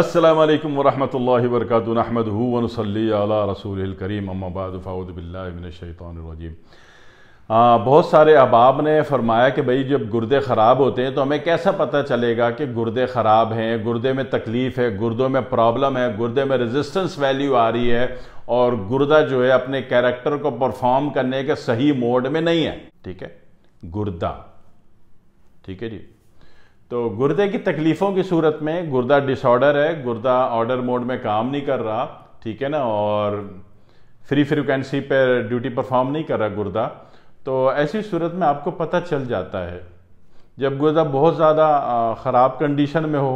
अल्लाम वरहमल वर्क अहमद वनसली अला रसूल करीम अम्माबाद फ़ाउदबिल्लाशैतरजीम बहुत सारे अहबाब ने फरमाया कि भाई जब गुर्दे ख़राब होते हैं तो हमें कैसा पता चलेगा कि गुर्दे ख़राब हैं गुर्दे में तकलीफ़ है गुर्दों में प्रॉब्लम है गुर्दे में रेजिस्टेंस वैल्यू आ रही है और गुर्दा जो है अपने कैरेक्टर को परफॉर्म करने के सही मोड में नहीं है ठीक है गुर्दा ठीक है जी तो गुर्दे की तकलीफ़ों की सूरत में गुर्दा डिसऑर्डर है गुर्दा ऑर्डर मोड में काम नहीं कर रहा ठीक है ना और फ्री फ्रिक्वेंसी पर ड्यूटी परफॉर्म नहीं कर रहा गुर्दा तो ऐसी सूरत में आपको पता चल जाता है जब गुर्दा बहुत ज़्यादा ख़राब कंडीशन में हो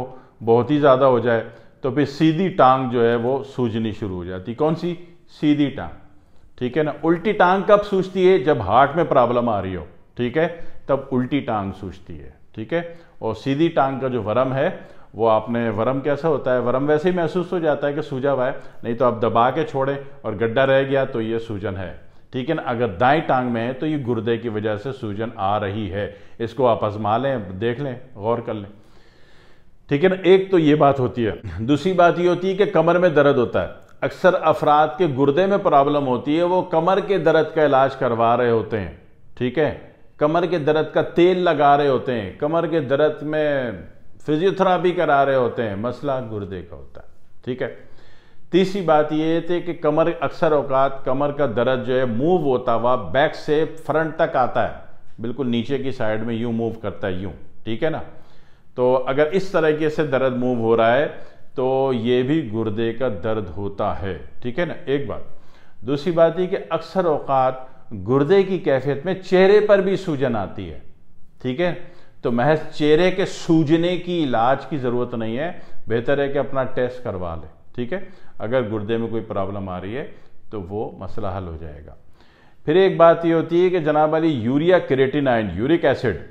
बहुत ही ज़्यादा हो जाए तो फिर सीधी टांग जो है वो सूझनी शुरू हो जाती कौन सी सीधी टांग ठीक है ना उल्टी टांग कब सूझती है जब हार्ट में प्रॉब्लम आ रही हो ठीक है तब उल्टी टांग सूझती है ठीक है और सीधी टांग का जो वरम है वो आपने वरम कैसा होता है वरम वैसे ही महसूस हो जाता है कि सूजा हुआ है नहीं तो आप दबा के छोड़ें और गड्ढा रह गया तो ये सूजन है ठीक है ना अगर दाएं टांग में है तो ये गुर्दे की वजह से सूजन आ रही है इसको आप आजमा लें देख लें गौर कर लें ठीक है ना एक तो ये बात होती है दूसरी बात ये होती है कि कमर में दर्द होता है अक्सर अफराद के गुर्दे में प्रॉब्लम होती है वो कमर के दर्द का इलाज करवा रहे होते हैं ठीक है कमर के दर्द का तेल लगा रहे होते हैं कमर के दर्द में फिजियोथेरापी करा रहे होते हैं मसला गुर्दे का होता है ठीक है तीसरी बात ये थी कि कमर अक्सर औकात कमर का दर्द जो है मूव होता हुआ बैक से फ्रंट तक आता है बिल्कुल नीचे की साइड में यूँ मूव करता है यूँ ठीक है ना तो अगर इस तरीके से दर्द मूव हो रहा है तो ये भी गुर्दे का दर्द होता है ठीक है ना एक बात दूसरी बात ये कि अक्सर औकात गुर्दे की कैफियत में चेहरे पर भी सूजन आती है ठीक है तो महज चेहरे के सूजने की इलाज की ज़रूरत नहीं है बेहतर है कि अपना टेस्ट करवा ले ठीक है अगर गुर्दे में कोई प्रॉब्लम आ रही है तो वो मसला हल हो जाएगा फिर एक बात ये होती है कि जनाब Ali urea creatinine uric acid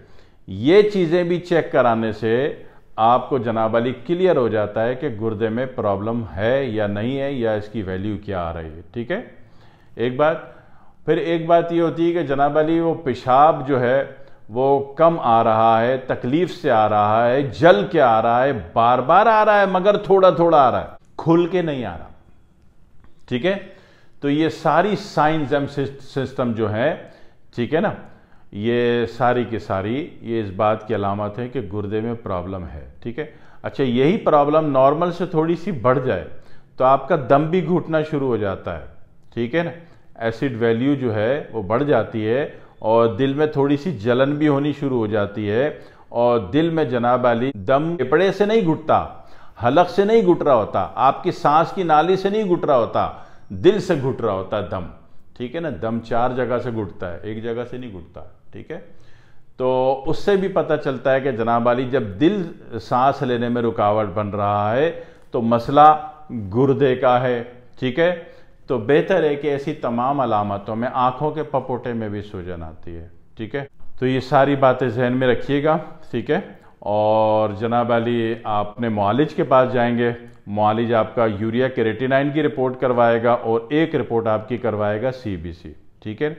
ये चीज़ें भी चेक कराने से आपको जनाब अली क्लियर हो जाता है कि गुर्दे में प्रॉब्लम है या नहीं है या इसकी वैल्यू क्या आ रही है ठीक है एक बात फिर एक बात ये होती है कि जनाब अली वो पेशाब जो है वो कम आ रहा है तकलीफ से आ रहा है जल के आ रहा है बार बार आ रहा है मगर थोड़ा थोड़ा आ रहा है खुल के नहीं आ रहा ठीक है तो ये सारी साइंस एम सिस्टम जो है ठीक है ना ये सारी की सारी ये इस बात की अलामत है कि गुर्दे में प्रॉब्लम है ठीक है अच्छा यही प्रॉब्लम नॉर्मल से थोड़ी सी बढ़ जाए तो आपका दम भी घुटना शुरू हो जाता है ठीक है ना एसिड वैल्यू जो है वो बढ़ जाती है और दिल में थोड़ी सी जलन भी होनी शुरू हो जाती है और दिल में जनाब अली दम फेफड़े से नहीं घुटता हलक से नहीं घुट रहा होता आपकी सांस की नाली से नहीं घुट रहा होता दिल से घुट रहा होता दम ठीक है ना दम चार जगह से घुटता है एक जगह से नहीं घुटता ठीक है तो उससे भी पता चलता है कि जनाब अली जब दिल सांस लेने में रुकावट बन रहा है तो मसला गुर्दे का है ठीक है तो बेहतर है कि ऐसी तमाम अलामतों में आँखों के पपोटे में भी सूजन आती है ठीक है तो ये सारी बातें जहन में रखिएगा ठीक है और जनाब अली आप अपने मालिज के पास जाएंगे मालिज आपका यूरिया के रेटिनाइन की रिपोर्ट करवाएगा और एक रिपोर्ट आपकी करवाएगा सीबीसी ठीक है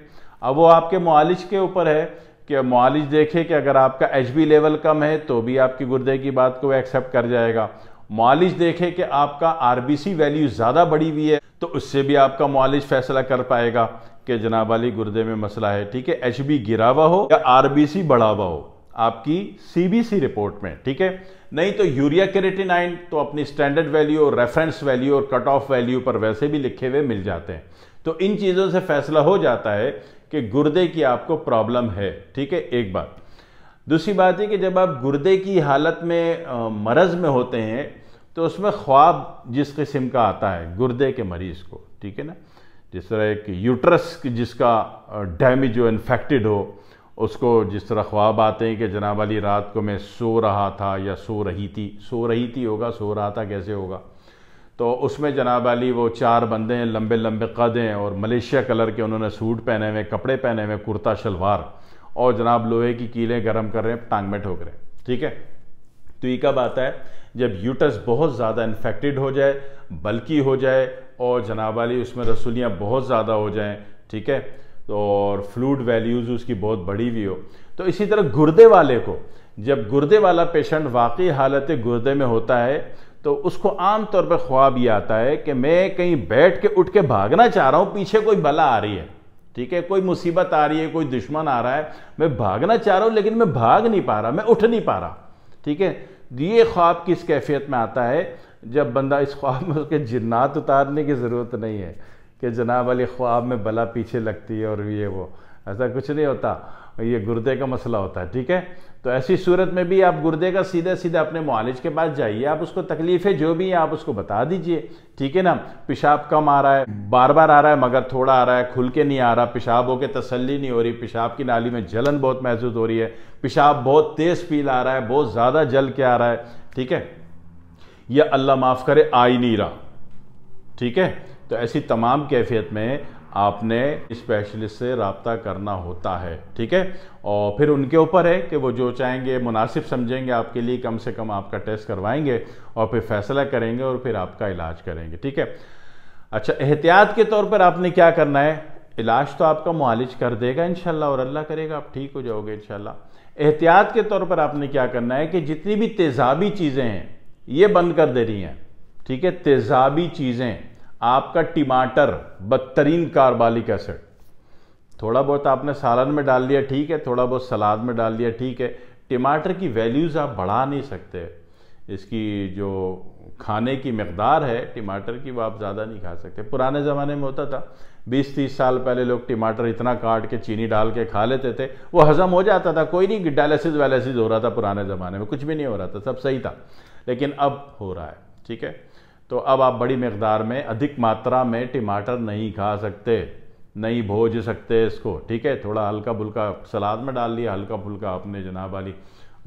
अब वो आपके मालिज के ऊपर है कि मालिज देखे कि अगर आपका एच लेवल कम है तो भी आपकी गुर्दे की बात को एक्सेप्ट कर जाएगा मालिज देखे कि आपका आरबीसी वैल्यू ज़्यादा बढ़ी हुई है तो उससे भी आपका मालिज फैसला कर पाएगा कि जनाब अली गुर्दे में मसला है ठीक है एच बी गिरावा हो या बी सी बढ़ावा हो आपकी सीबीसी रिपोर्ट में ठीक है नहीं तो यूरिया केरेटिनाइन तो अपनी स्टैंडर्ड वैल्यू और रेफरेंस वैल्यू और कट ऑफ वैल्यू पर वैसे भी लिखे हुए मिल जाते हैं तो इन चीज़ों से फैसला हो जाता है कि गुर्दे की आपको प्रॉब्लम है ठीक है एक बात दूसरी बात है कि जब आप गुर्दे की हालत में मरज़ में होते हैं तो उसमें ख्वाब जिस किस्म का आता है गुर्दे के मरीज़ को ठीक है ना जिस तरह एक यूट्रस जिसका डैमेज हो इन्फेक्टेड हो उसको जिस तरह ख्वाब आते हैं कि जनाब अली रात को मैं सो रहा था या सो रही थी सो रही थी होगा सो रहा था कैसे होगा तो उसमें जनाब अली वो चार बंदे हैं लंबे लंबे कद हैं और मलेशिया कलर के उन्होंने सूट पहने हुए कपड़े पहने हुए कुर्ता शलवार और जनाब लोहे की कीलें गर्म कर रहे हैं टांग में ठोक रहे हैं ठीक है तो ये कब आता है जब यूटस बहुत ज़्यादा इन्फेक्टेड हो जाए बल्कि हो जाए और जनाब वाली उसमें रसूलियाँ बहुत ज़्यादा हो जाए ठीक है तो और फ्लूड वैल्यूज़ उसकी बहुत बड़ी भी हो तो इसी तरह गुर्दे वाले को जब गुर्दे वाला पेशेंट वाकई हालत गुर्दे में होता है तो उसको आम तौर पर ख्वाब ये आता है कि मैं कहीं बैठ के उठ के भागना चाह रहा हूँ पीछे कोई बला आ रही है ठीक है कोई मुसीबत आ रही है कोई दुश्मन आ रहा है मैं भागना चाह रहा हूँ लेकिन मैं भाग नहीं पा रहा मैं उठ नहीं पा रहा ठीक है ये ख्वाब किस कैफियत में आता है जब बंदा इस ख्वाब में उसके जिन्नात उतारने की ज़रूरत नहीं है कि जनाब वाली ख्वाब में भला पीछे लगती है और ये वो ऐसा कुछ नहीं होता ये गुर्दे का मसला होता है ठीक है तो ऐसी सूरत में भी आप गुर्दे का सीधा सीधा अपने मालिज के पास जाइए आप उसको है जो भी है आप उसको बता दीजिए ठीक है ना पेशाब कम आ रहा है बार बार आ रहा है मगर थोड़ा आ रहा है खुल के नहीं आ रहा पेशाब होकर तसली नहीं हो रही पेशाब की नाली में जलन बहुत महसूस हो रही है पेशाब बहुत तेज़ फील आ रहा है बहुत ज़्यादा जल के आ रहा है ठीक है यह अल्लाह माफ़ करे आ ही नहीं रहा ठीक है तो ऐसी तमाम कैफियत में आपने स्पेशलिस्ट से रबता करना होता है ठीक है और फिर उनके ऊपर है कि वो जो चाहेंगे मुनासिब समझेंगे आपके लिए कम से कम आपका टेस्ट करवाएंगे और फिर फैसला करेंगे और फिर आपका इलाज करेंगे ठीक है अच्छा एहतियात के तौर पर आपने क्या करना है इलाज तो आपका मालिज कर देगा इनशाला और अल्लाह करेगा आप ठीक हो जाओगे इनशाला एहतियात के तौर पर आपने क्या करना है कि जितनी भी तेजाबी चीज़ें हैं ये बंद कर दे रही हैं ठीक है तेजाबी चीज़ें आपका टमाटर बदतरीन कार्बालिक एसिड थोड़ा बहुत आपने सालन में डाल लिया ठीक है थोड़ा बहुत सलाद में डाल लिया ठीक है टमाटर की वैल्यूज़ आप बढ़ा नहीं सकते इसकी जो खाने की मकदार है टमाटर की वो आप ज़्यादा नहीं खा सकते पुराने ज़माने में होता था 20-30 साल पहले लोग टमाटर इतना काट के चीनी डाल के खा लेते थे वो हज़म हो जाता था कोई नहीं डायलिसिस वायलिसिस हो रहा था पुराने ज़माने में कुछ भी नहीं हो रहा था सब सही था लेकिन अब हो रहा है ठीक है तो अब आप बड़ी मकदार में अधिक मात्रा में टमाटर नहीं खा सकते नहीं भोज सकते इसको ठीक है थोड़ा हल्का फुल्का सलाद में डाल लिया हल्का फुल्का अपने जनाब वाली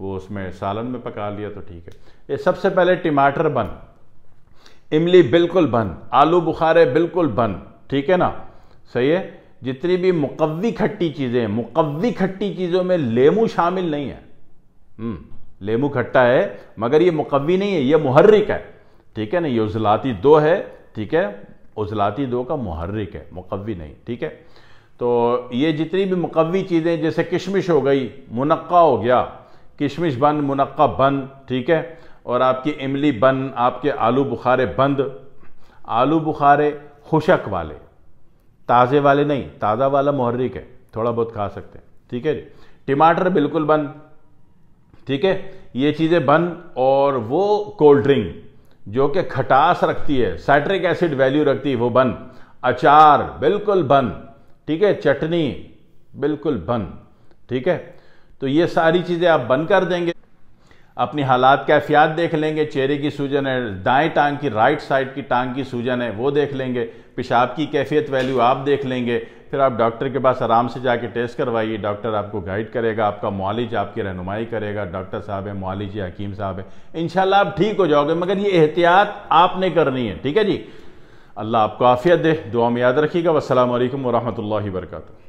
वो उसमें सालन में पका लिया तो ठीक है ये सबसे पहले टमाटर बन इमली बिल्कुल बन आलू बुखारे बिल्कुल बन ठीक है ना सही है जितनी भी मुकवी खट्टी चीज़ें मुकवी खट्टी चीज़ों में लेमू शामिल नहीं है हम्म, लेमू खट्टा है मगर ये मुकवी नहीं है ये मुहर्रिक है ठीक है ना ये उजलाती दो है ठीक है उजलाती दो का मुहर्रिक है मुकवी नहीं ठीक है तो ये जितनी भी मुकवी चीज़ें जैसे किशमिश हो गई मुनक्का हो गया किशमिश बन मुनक्का बन ठीक है और आपकी इमली बन आपके आलू बुखारे बंद आलू बुखारे खुशक वाले ताज़े वाले नहीं ताज़ा वाला मुहर्रिक है थोड़ा बहुत खा सकते हैं ठीक है जी टमाटर बिल्कुल बंद ठीक है ये चीज़ें बंद और वो कोल्ड ड्रिंक जो कि खटास रखती है साइट्रिक एसिड वैल्यू रखती है वो बन अचार बिल्कुल बन ठीक है चटनी बिल्कुल बन ठीक है तो ये सारी चीज़ें आप बंद कर देंगे अपनी हालात कैफियात देख लेंगे चेहरे की सूजन है दाएं टांग की राइट साइड की टांग की सूजन है वो देख लेंगे पेशाब की कैफियत वैल्यू आप देख लेंगे फिर आप डॉक्टर के पास आराम से जाके टेस्ट करवाइए डॉक्टर आपको गाइड करेगा आपका मालिज आपकी रहनुमाई करेगा डॉक्टर साहब है मालिज या हकीम साहब है इनशाला आप ठीक हो जाओगे मगर ये एहतियात आपने करनी है ठीक है जी अल्लाह आपको आफियत दे दुआ में याद रखिएगा वालकम वरहमल वर्का